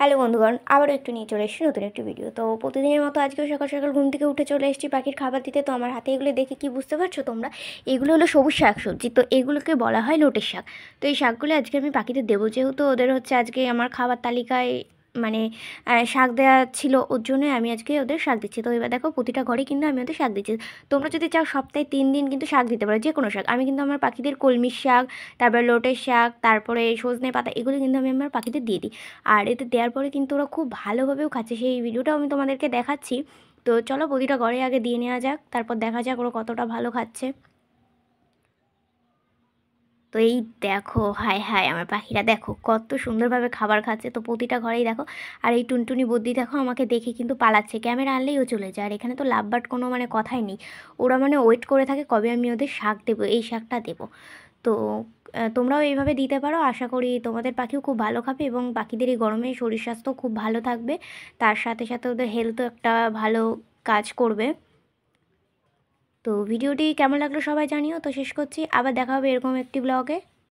hello বন্ধুগণ আবারও একটু নিয়ে চলে এসেছি নতুন একটি ভিডিও তো প্রতিদিনের মতো আজকেও সকাল সকাল ঘুম থেকে উঠে চলে এসেছি পাখির খাবার দিতে তো আমার হাতে এগুলো দেখে কি বুঝতে পারছো তোমরা এগুলো হলো সবুজ শাক সবজি তো এগুলোকে বলা হয় লোটের শাক তো এই শাকগুলো আজকে আমি পাখিদের দেবো যেহেতু ওদের হচ্ছে আজকে আমার খাবার তালিকায় মানে শাক দেওয়া ছিল ওর জন্যই আমি আজকে ওদের শাক দিচ্ছি তো এবার দেখো প্রতিটা ঘরে কিন্তু আমি ওদের শাক দিচ্ছি তোমরা যদি চাও সপ্তাহে তিন দিন কিন্তু শাক দিতে পারো যে কোনো শাক আমি কিন্তু আমার পাখিদের কলমির শাক তারপরে লোটের শাক তারপরে সজনে পাতা এগুলো কিন্তু আমি আমার পাখিদের দিয়ে দিই আর এতে দেওয়ার পরে কিন্তু ওরা খুব ভালোভাবেও খাচ্ছে সেই ভিডিওটাও আমি তোমাদেরকে দেখাচ্ছি তো চলো প্রতিটা ঘরে আগে দিয়ে নেওয়া যাক তারপর দেখা যাক ওরা কতটা ভালো খাচ্ছে তো এই দেখো হায় হায় আমার পাখিরা দেখো কত সুন্দরভাবে খাবার খাচ্ছে তো প্রতিটা ঘরেই দেখো আর এই টুনটুনি বুদ্ধি দেখো আমাকে দেখে কিন্তু পালাচ্ছে ক্যামেরা আনলেই ও চলে যায় আর এখানে তো বাট কোনো মানে কথাই নেই ওরা মানে ওয়েট করে থাকে কবে আমি ওদের শাক দেবো এই শাকটা দেবো তো তোমরাও এইভাবে দিতে পারো আশা করি তোমাদের পাখিও খুব ভালো খাবে এবং পাখিদের এই গরমে শরীর স্বাস্থ্য খুব ভালো থাকবে তার সাথে সাথে ওদের হেলথও একটা ভালো কাজ করবে তো ভিডিওটি কেমন লাগলো সবাই জানিও তো শেষ করছি আবার দেখা হবে এরকম একটি ব্লগে